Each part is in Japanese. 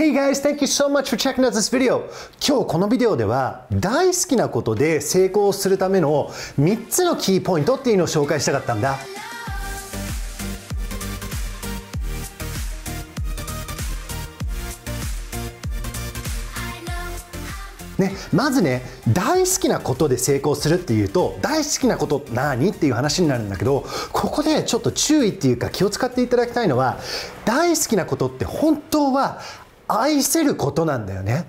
Hey guys, thank you so much for checking out this video. 今日このビデオでは大好きなことで成功するための3つのキーポイントっていうのを紹介したかったんだ。ね、まずね大好きなことで成功するっていうと大好きなこと何っていう話になるんだけどここでちょっと注意っていうか気を使っていただきたいのは大好きなことって本当は愛せることなんだよね。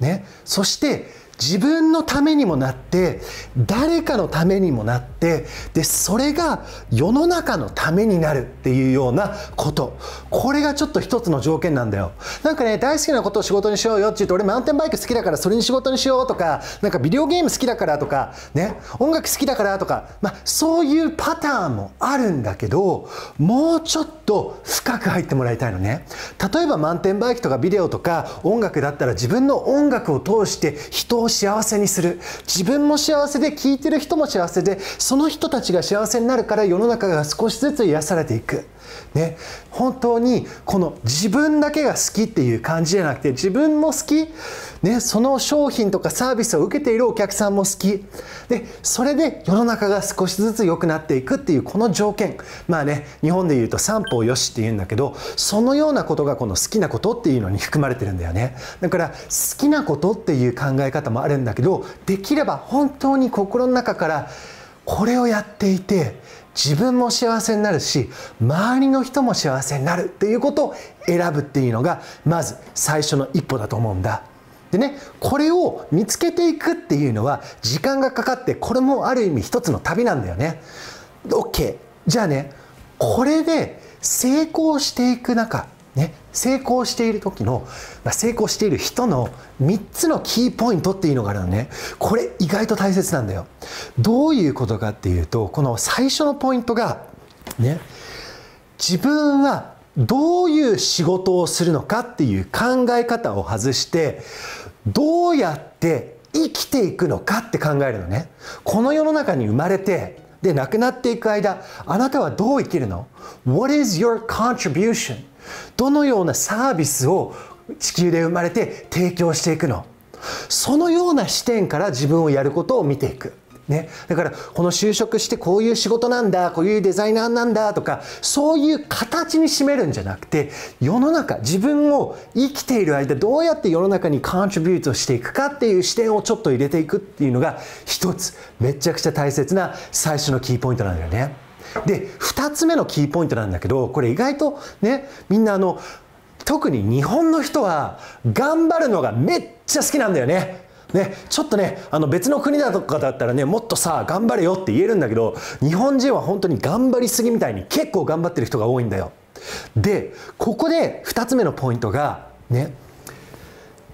ね、そして自分のためにもなって誰かのためにもなってでそれが世の中のためになるっていうようなことこれがちょっと一つの条件なんだよなんかね大好きなことを仕事にしようよって言うと俺マウンテンバイク好きだからそれに仕事にしようとかなんかビデオゲーム好きだからとかね音楽好きだからとか、まあ、そういうパターンもあるんだけどもうちょっと深く入ってもらいたいのね例えばマウンテンバイクとかビデオとか音楽だったら自分の音楽を通して人を幸せにする自分も幸せで聞いてる人も幸せでその人たちが幸せになるから世の中が少しずつ癒されていく。ね、本当にこの自分だけが好きっていう感じじゃなくて自分も好き、ね、その商品とかサービスを受けているお客さんも好きでそれで世の中が少しずつ良くなっていくっていうこの条件まあね日本で言うと三方よしっていうんだけどそのようなことがこの好きなことっていうのに含まれてるんだよねだから好きなことっていう考え方もあるんだけどできれば本当に心の中からこれをやっていて自分も幸せになるし周りの人も幸せになるっていうことを選ぶっていうのがまず最初の一歩だと思うんだ。でねこれを見つけていくっていうのは時間がかかってこれもある意味一つの旅なんだよね。OK じゃあねこれで成功していく中成功している時の、まあ、成功している人の3つのキーポイントっていうのがあるのねこれ意外と大切なんだよどういうことかっていうとこの最初のポイントがね自分はどういう仕事をするのかっていう考え方を外してどうやって生きていくのかって考えるのねこの世の中に生まれてで、亡くなっていく間、あなたはどう生きるの ?What is your contribution? どのようなサービスを地球で生まれて提供していくのそのような視点から自分をやることを見ていく。ね、だからこの就職してこういう仕事なんだこういうデザイナーなんだとかそういう形に占めるんじゃなくて世の中自分を生きている間どうやって世の中にコントリビュートしていくかっていう視点をちょっと入れていくっていうのが一つめちゃくちゃ大切な最初のキーポイントなんだよね。で2つ目のキーポイントなんだけどこれ意外とねみんなあの特に日本の人は頑張るのがめっちゃ好きなんだよねね、ちょっとねあの別の国だとかだったらねもっとさ頑張れよって言えるんだけど日本人は本当に頑張りすぎみたいに結構頑張ってる人が多いんだよ。でここで2つ目のポイントがね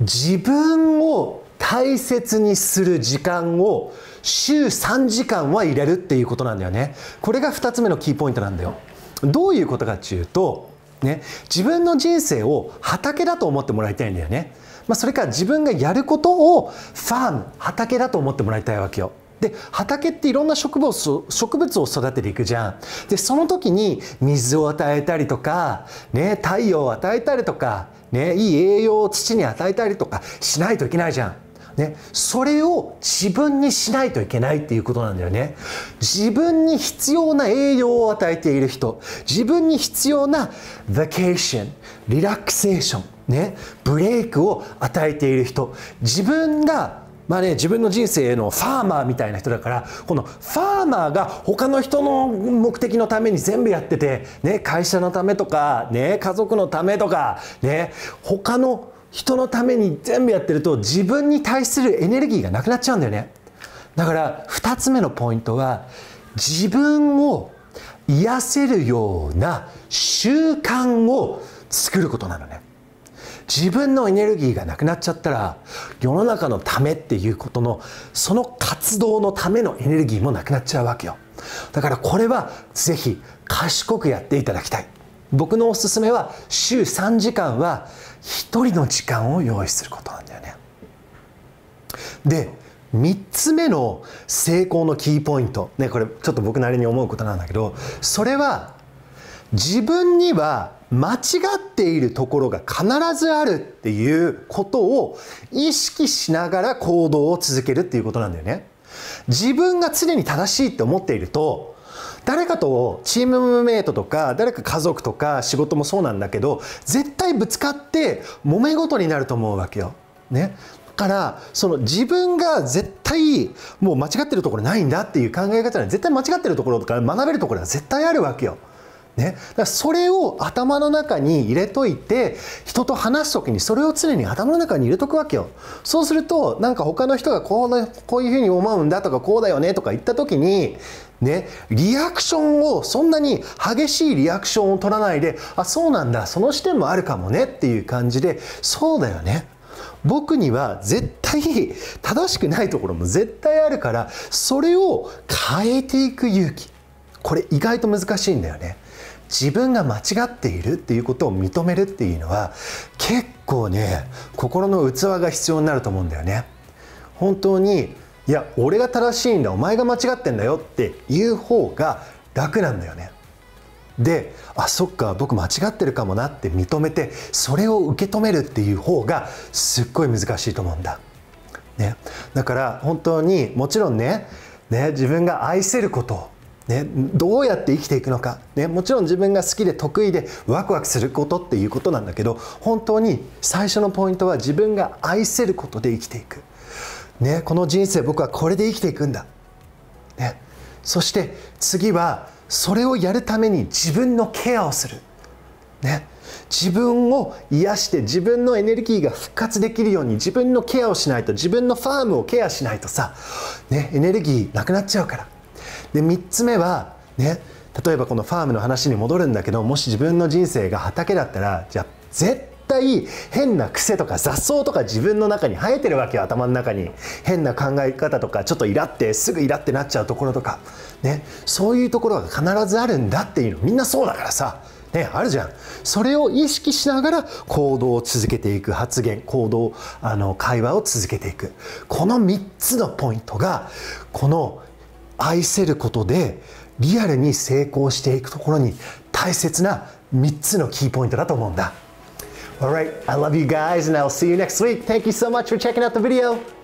自分を大切にする時間を週3時間は入れるっていうことなんだよねこれが2つ目のキーポイントなんだよどういうことかっていうとね自分の人生を畑だと思ってもらいたいんだよねまあ、それから自分がやることをファーム畑だと思ってもらいたいわけよ。で畑っていろんな植物を植物を育てていくじゃん。でその時に水を与えたりとか、ね、太陽を与えたりとか、ね、いい栄養を土に与えたりとかしないといけないじゃん。ね、それを自分にしないといけないっていうことなんだよね自分に必要な栄養を与えている人自分に必要な vacation リラクセーションね、ブレイクを与えている人自分がまあね、自分の人生のファーマーみたいな人だからこのファーマーが他の人の目的のために全部やってて、ね、会社のためとか、ね、家族のためとか、ね、他の人のために全部やってると自分に対するエネルギーがなくなっちゃうんだよねだから2つ目のポイントは自分を癒せるような習慣を作ることなのね。自分のエネルギーがなくなっちゃったら世の中のためっていうことのその活動のためのエネルギーもなくなっちゃうわけよだからこれはぜひ賢くやっていただきたい僕のおすすめは週3時間は1人の時間を用意することなんだよねで3つ目の成功のキーポイント、ね、これちょっと僕なりに思うことなんだけどそれは自分には間違っているところが必ずあるっていうことを意識しながら行動を続けるっていうことなんだよね。自分が常に正しいって思っていると誰かとチームメイトとか誰か家族とか仕事もそうなんだけど絶対ぶつかって揉め事になると思うわけよ。ね、からその自分が絶対もう間違ってるところないんだっていう考え方は絶対間違ってるところとか学べるところは絶対あるわけよ。ね、だそれを頭の中に入れといて人と話す時にそれを常に頭の中に入れとくわけよそうするとなんか他の人がこうなこういうふうに思うんだとかこうだよねとか言った時にね、リアクションをそんなに激しいリアクションを取らないであそうなんだその視点もあるかもねっていう感じでそうだよね僕には絶対正しくないところも絶対あるからそれを変えていく勇気これ意外と難しいんだよね。自分が間違っているっていうことを認めるっていうのは結構ね心の器が必要になると思うんだよね。本当にいや俺が正しいんだお前が間違ってんだよっていう方が楽なんだよね。であそっか僕間違ってるかもなって認めてそれを受け止めるっていう方がすっごい難しいと思うんだ。ね、だから本当にもちろんねね自分が愛せることね、どうやって生きていくのか、ね、もちろん自分が好きで得意でワクワクすることっていうことなんだけど本当に最初のポイントは自分が愛せることで生きていく、ね、この人生僕はこれで生きていくんだ、ね、そして次はそれをやるために自分のケアをする、ね、自分を癒して自分のエネルギーが復活できるように自分のケアをしないと自分のファームをケアしないとさ、ね、エネルギーなくなっちゃうから。で3つ目はね例えばこのファームの話に戻るんだけどもし自分の人生が畑だったらじゃあ絶対変な癖とか雑草とか自分の中に生えてるわけよ頭の中に変な考え方とかちょっとイラってすぐイラってなっちゃうところとか、ね、そういうところが必ずあるんだっていうのみんなそうだからさ、ね、あるじゃんそれを意識しながら行動を続けていく発言行動あの会話を続けていくこの3つのポイントがこの愛せることでリアルに成功していくところに大切な3つのキーポイントだと思うんだ。Alright, I love you guys and I'll see you next week. Thank you so much for checking out the video.